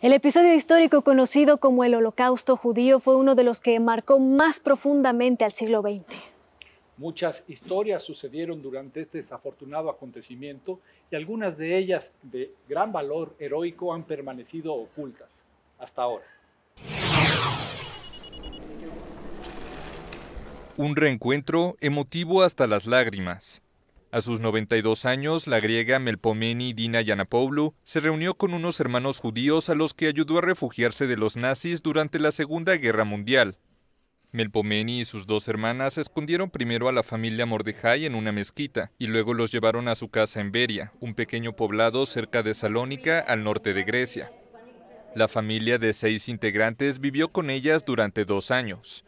El episodio histórico conocido como el Holocausto judío fue uno de los que marcó más profundamente al siglo XX. Muchas historias sucedieron durante este desafortunado acontecimiento y algunas de ellas de gran valor heroico han permanecido ocultas hasta ahora. Un reencuentro emotivo hasta las lágrimas a sus 92 años, la griega Melpomeni Dina Yanapoulu se reunió con unos hermanos judíos a los que ayudó a refugiarse de los nazis durante la Segunda Guerra Mundial. Melpomeni y sus dos hermanas escondieron primero a la familia Mordejai en una mezquita y luego los llevaron a su casa en Beria, un pequeño poblado cerca de Salónica, al norte de Grecia. La familia de seis integrantes vivió con ellas durante dos años.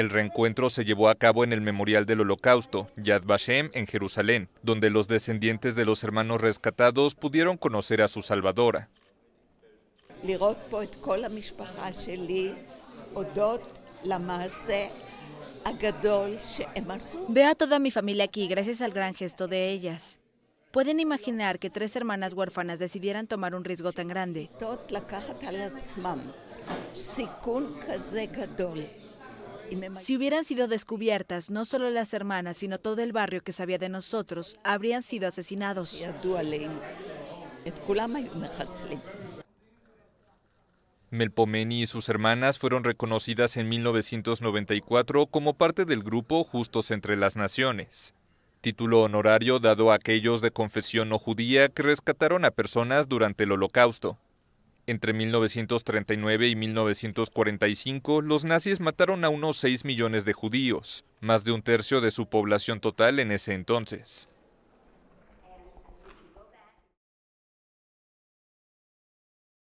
El reencuentro se llevó a cabo en el Memorial del Holocausto, Yad Vashem, en Jerusalén, donde los descendientes de los hermanos rescatados pudieron conocer a su salvadora. Ve a toda mi familia aquí gracias al gran gesto de ellas. ¿Pueden imaginar que tres hermanas huérfanas decidieran tomar un riesgo tan grande? Si hubieran sido descubiertas, no solo las hermanas, sino todo el barrio que sabía de nosotros, habrían sido asesinados. Melpomeni y sus hermanas fueron reconocidas en 1994 como parte del grupo Justos entre las Naciones, título honorario dado a aquellos de confesión no judía que rescataron a personas durante el Holocausto. Entre 1939 y 1945, los nazis mataron a unos 6 millones de judíos, más de un tercio de su población total en ese entonces.